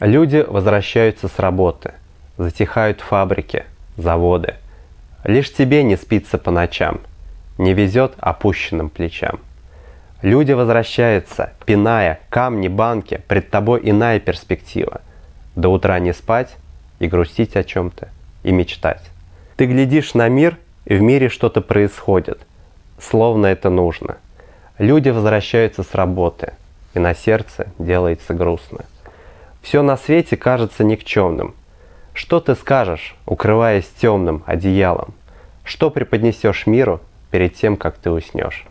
Люди возвращаются с работы, затихают фабрики, заводы. Лишь тебе не спится по ночам, не везет опущенным плечам. Люди возвращаются, пиная камни, банки, пред тобой иная перспектива. До утра не спать и грустить о чем-то, и мечтать. Ты глядишь на мир, и в мире что-то происходит, словно это нужно. Люди возвращаются с работы, и на сердце делается грустно. Все на свете кажется никчемным. Что ты скажешь, укрываясь темным одеялом? Что преподнесешь миру перед тем, как ты уснешь?